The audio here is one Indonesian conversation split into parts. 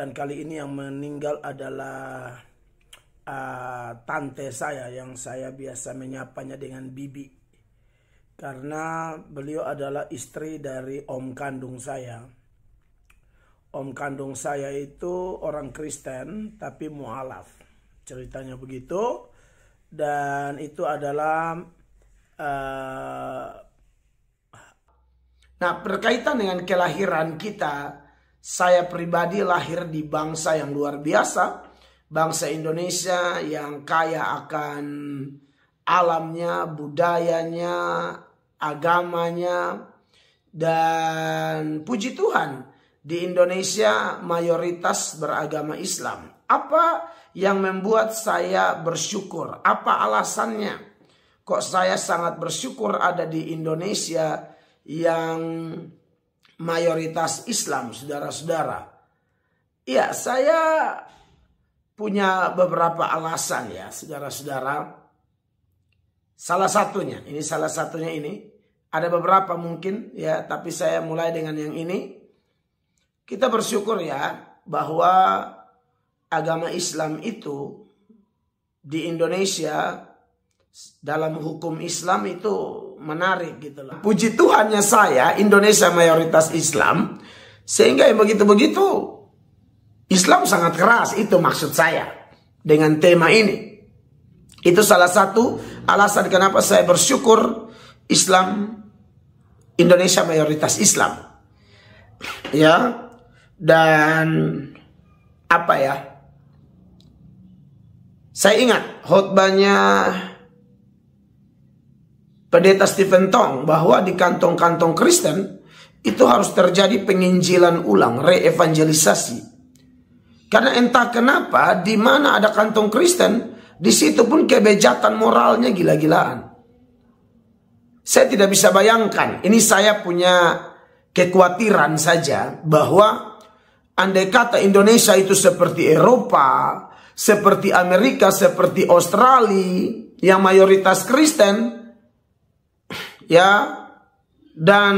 dan kali ini yang meninggal adalah uh, tante saya yang saya biasa menyapanya dengan bibi karena beliau adalah istri dari om kandung saya om kandung saya itu orang Kristen tapi mualaf ceritanya begitu dan itu adalah uh, nah berkaitan dengan kelahiran kita saya pribadi lahir di bangsa yang luar biasa, bangsa Indonesia yang kaya akan alamnya, budayanya, agamanya, dan puji Tuhan di Indonesia mayoritas beragama Islam. Apa yang membuat saya bersyukur? Apa alasannya? Kok saya sangat bersyukur ada di Indonesia yang mayoritas Islam, saudara-saudara. Ya, saya punya beberapa alasan ya, saudara-saudara. Salah satunya, ini salah satunya ini. Ada beberapa mungkin ya, tapi saya mulai dengan yang ini. Kita bersyukur ya bahwa agama Islam itu di Indonesia dalam hukum Islam itu menarik gitu loh. Puji Tuhannya saya Indonesia mayoritas Islam sehingga yang begitu-begitu Islam sangat keras itu maksud saya dengan tema ini. Itu salah satu alasan kenapa saya bersyukur Islam Indonesia mayoritas Islam. Ya. Dan apa ya? Saya ingat khutbahnya Pendeta Stephen Tong bahwa di kantong-kantong Kristen itu harus terjadi penginjilan ulang, reevangelisasi. Karena entah kenapa di mana ada kantong Kristen, di situ pun kebejatan moralnya gila-gilaan. Saya tidak bisa bayangkan, ini saya punya kekhawatiran saja bahwa andai kata Indonesia itu seperti Eropa, seperti Amerika, seperti Australia yang mayoritas Kristen, ya dan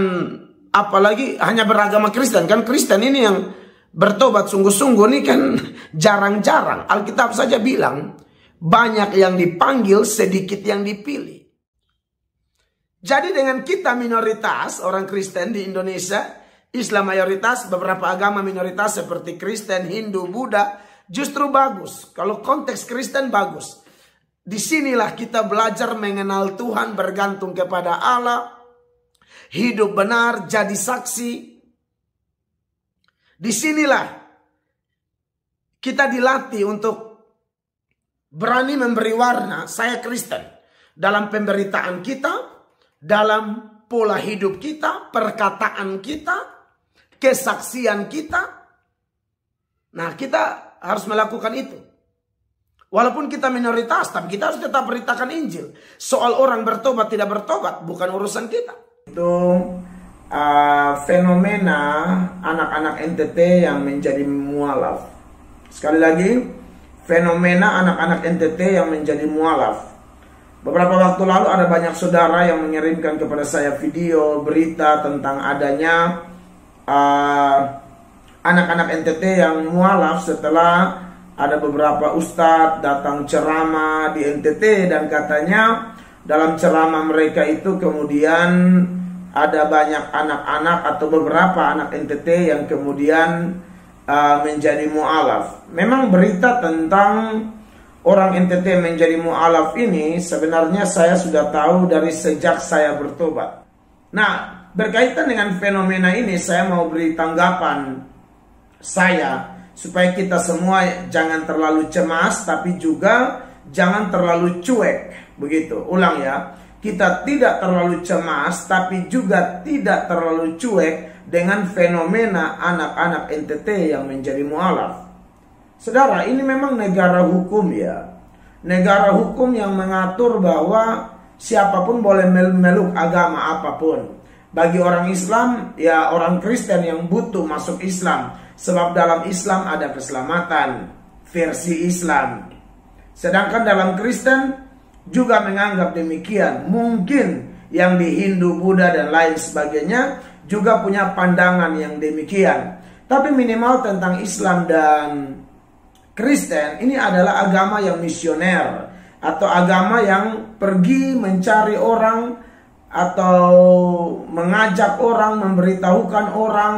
apalagi hanya beragama Kristen kan Kristen ini yang bertobat sungguh-sungguh ini kan jarang-jarang Alkitab saja bilang banyak yang dipanggil sedikit yang dipilih jadi dengan kita minoritas orang Kristen di Indonesia Islam mayoritas beberapa agama minoritas seperti Kristen Hindu Buddha justru bagus kalau konteks Kristen bagus Disinilah kita belajar mengenal Tuhan bergantung kepada Allah. Hidup benar jadi saksi. Disinilah kita dilatih untuk berani memberi warna saya Kristen. Dalam pemberitaan kita, dalam pola hidup kita, perkataan kita, kesaksian kita. Nah kita harus melakukan itu. Walaupun kita minoritas, tapi kita harus tetap beritakan Injil. Soal orang bertobat tidak bertobat bukan urusan kita. Itu uh, fenomena anak-anak NTT yang menjadi mualaf. Sekali lagi, fenomena anak-anak NTT yang menjadi mualaf. Beberapa waktu lalu ada banyak saudara yang mengirimkan kepada saya video berita tentang adanya eh, anak-anak uh, anak -anak NTT yang mualaf setelah ada beberapa ustadz datang ceramah di NTT dan katanya dalam ceramah mereka itu kemudian ada banyak anak-anak atau beberapa anak NTT yang kemudian uh, menjadi mualaf. Memang berita tentang orang NTT menjadi mualaf ini sebenarnya saya sudah tahu dari sejak saya bertobat. Nah, berkaitan dengan fenomena ini saya mau beri tanggapan saya supaya kita semua jangan terlalu cemas tapi juga jangan terlalu cuek begitu ulang ya kita tidak terlalu cemas tapi juga tidak terlalu cuek dengan fenomena anak-anak NTT yang menjadi mualaf Saudara ini memang negara hukum ya negara hukum yang mengatur bahwa siapapun boleh meluk agama apapun bagi orang Islam ya orang Kristen yang butuh masuk Islam sebab dalam Islam ada keselamatan versi Islam sedangkan dalam Kristen juga menganggap demikian mungkin yang di Hindu, Buddha dan lain sebagainya juga punya pandangan yang demikian tapi minimal tentang Islam dan Kristen ini adalah agama yang misioner atau agama yang pergi mencari orang atau mengajak orang, memberitahukan orang,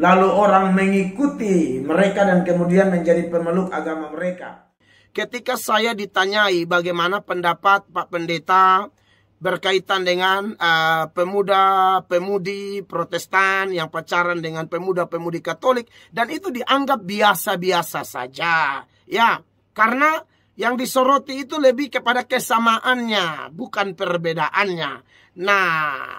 lalu orang mengikuti mereka dan kemudian menjadi pemeluk agama mereka. Ketika saya ditanyai bagaimana pendapat Pak Pendeta berkaitan dengan uh, pemuda-pemudi Protestan yang pacaran dengan pemuda-pemudi Katolik dan itu dianggap biasa-biasa saja. Ya, karena yang disoroti itu lebih kepada kesamaannya, bukan perbedaannya. Nah,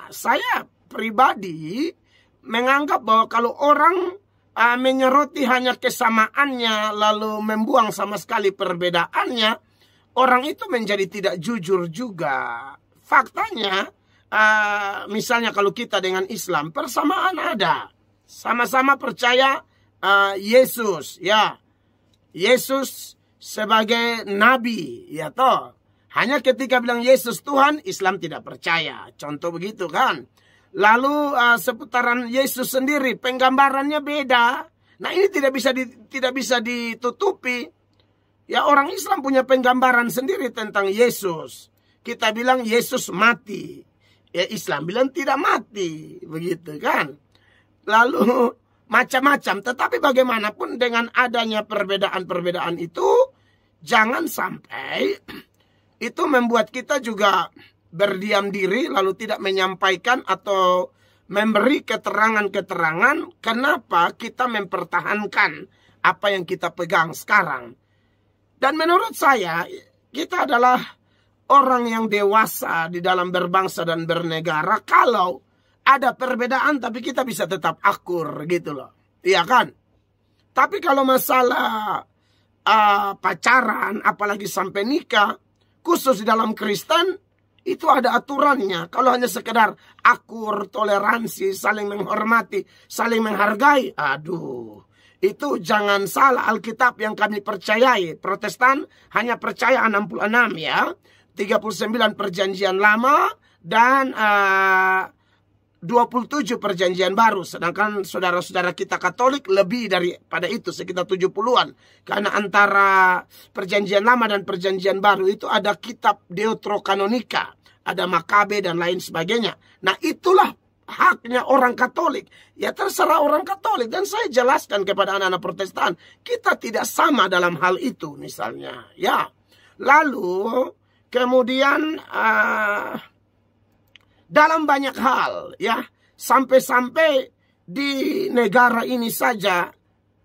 saya pribadi menganggap bahwa kalau orang uh, menyoroti hanya kesamaannya, lalu membuang sama sekali perbedaannya, orang itu menjadi tidak jujur juga. Faktanya, uh, misalnya kalau kita dengan Islam, persamaan ada. Sama-sama percaya uh, Yesus, ya. Yesus sebagai nabi, ya toh. Hanya ketika bilang Yesus Tuhan, Islam tidak percaya. Contoh begitu kan. Lalu uh, seputaran Yesus sendiri penggambarannya beda. Nah, ini tidak bisa di, tidak bisa ditutupi. Ya orang Islam punya penggambaran sendiri tentang Yesus. Kita bilang Yesus mati. Ya Islam bilang tidak mati, begitu kan. Lalu macam-macam. Tetapi bagaimanapun dengan adanya perbedaan-perbedaan itu, jangan sampai itu membuat kita juga berdiam diri lalu tidak menyampaikan atau memberi keterangan-keterangan kenapa kita mempertahankan apa yang kita pegang sekarang. Dan menurut saya, kita adalah orang yang dewasa di dalam berbangsa dan bernegara kalau ada perbedaan tapi kita bisa tetap akur gitu loh. Iya kan? Tapi kalau masalah uh, pacaran apalagi sampai nikah khusus di dalam Kristen itu ada aturannya. Kalau hanya sekedar akur, toleransi, saling menghormati, saling menghargai, aduh. Itu jangan salah Alkitab yang kami percayai. Protestan hanya percaya 66 ya. 39 perjanjian lama dan uh, 27 perjanjian baru. Sedangkan saudara-saudara kita katolik lebih daripada itu. Sekitar 70-an. Karena antara perjanjian lama dan perjanjian baru itu ada kitab Deuterokanonika. Ada Makabe dan lain sebagainya. Nah itulah haknya orang Katolik. Ya terserah orang Katolik. Dan saya jelaskan kepada anak-anak Protestan, kita tidak sama dalam hal itu misalnya. Ya. Lalu kemudian uh, dalam banyak hal ya. Sampai-sampai di negara ini saja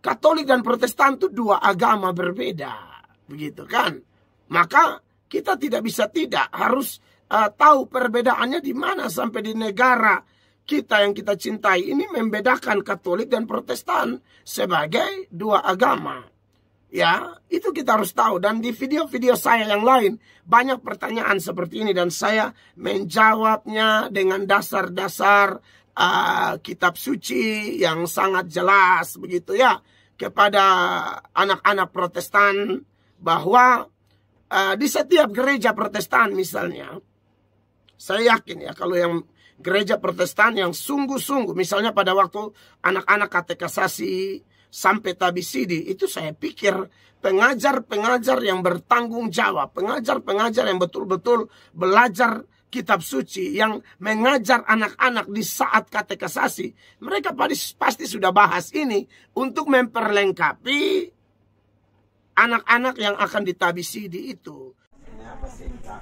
Katolik dan Protestan itu dua agama berbeda, begitu kan? Maka kita tidak bisa tidak harus uh, tahu perbedaannya di mana sampai di negara kita yang kita cintai ini membedakan Katolik dan Protestan sebagai dua agama. Ya, itu kita harus tahu. Dan di video-video saya yang lain, banyak pertanyaan seperti ini. Dan saya menjawabnya dengan dasar-dasar uh, kitab suci yang sangat jelas. Begitu ya, kepada anak-anak protestan bahwa uh, di setiap gereja protestan misalnya, saya yakin ya kalau yang gereja protestan yang sungguh-sungguh, misalnya pada waktu anak-anak katekasasi, sampai tabi tabisidi itu saya pikir pengajar-pengajar yang bertanggung jawab, pengajar-pengajar yang betul-betul belajar kitab suci yang mengajar anak-anak di saat katekesasi, mereka pasti sudah bahas ini untuk memperlengkapi anak-anak yang akan ditabisidi itu. Ini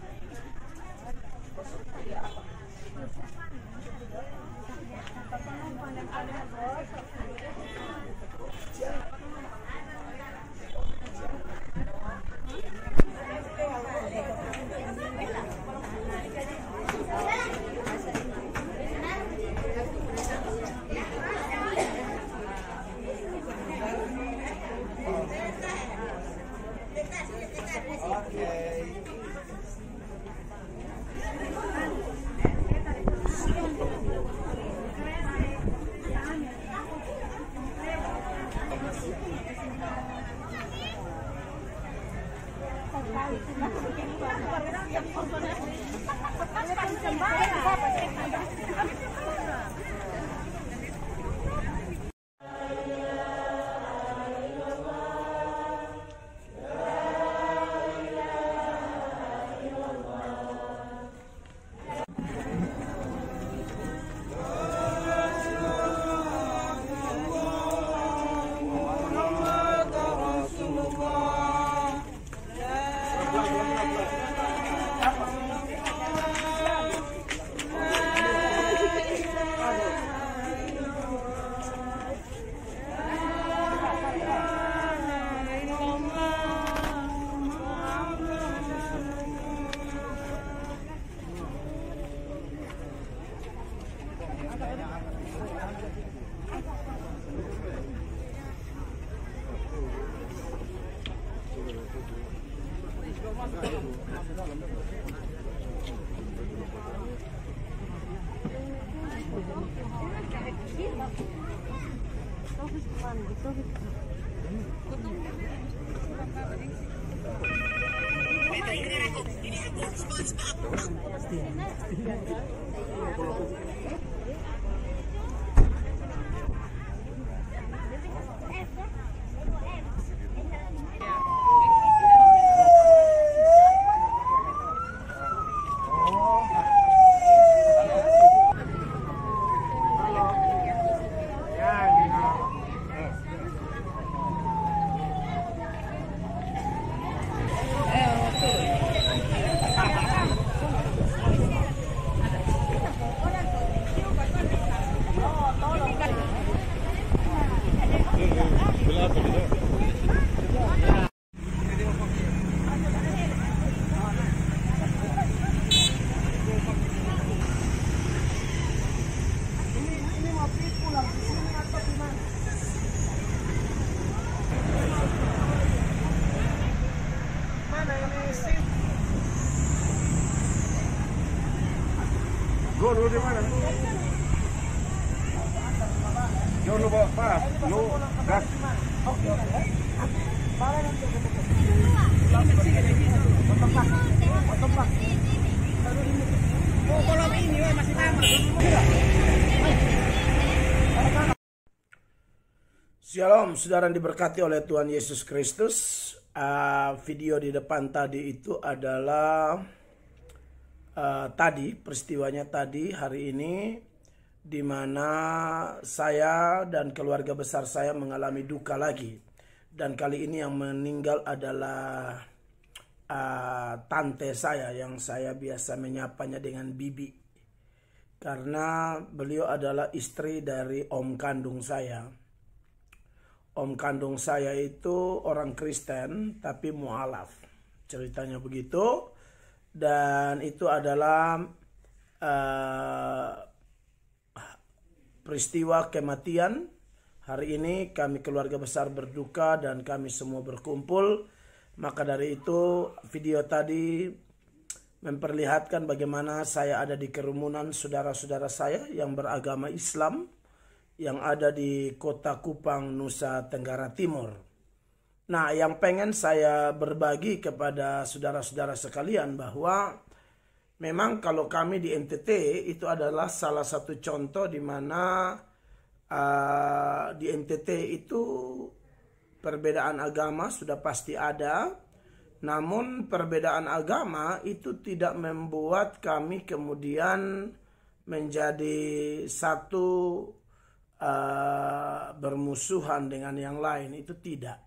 Vamos lá, vamos lá. di mana? pas, gas. Shalom, saudara diberkati oleh Tuhan Yesus Kristus. Uh, video di depan tadi itu adalah Eh, tadi peristiwanya tadi hari ini di mana saya dan keluarga besar saya mengalami duka lagi dan kali ini yang meninggal adalah uh, tante saya yang saya biasa menyapanya dengan bibi karena beliau adalah istri dari om kandung saya om kandung saya itu orang Kristen tapi mualaf ceritanya begitu dan itu adalah uh, peristiwa kematian hari ini kami keluarga besar berduka dan kami semua berkumpul maka dari itu video tadi memperlihatkan bagaimana saya ada di kerumunan saudara-saudara saya yang beragama Islam yang ada di kota Kupang Nusa Tenggara Timur Nah, yang pengen saya berbagi kepada saudara-saudara sekalian bahwa memang kalau kami di NTT itu adalah salah satu contoh di mana uh, di NTT itu perbedaan agama sudah pasti ada. Namun perbedaan agama itu tidak membuat kami kemudian menjadi satu uh, bermusuhan dengan yang lain itu tidak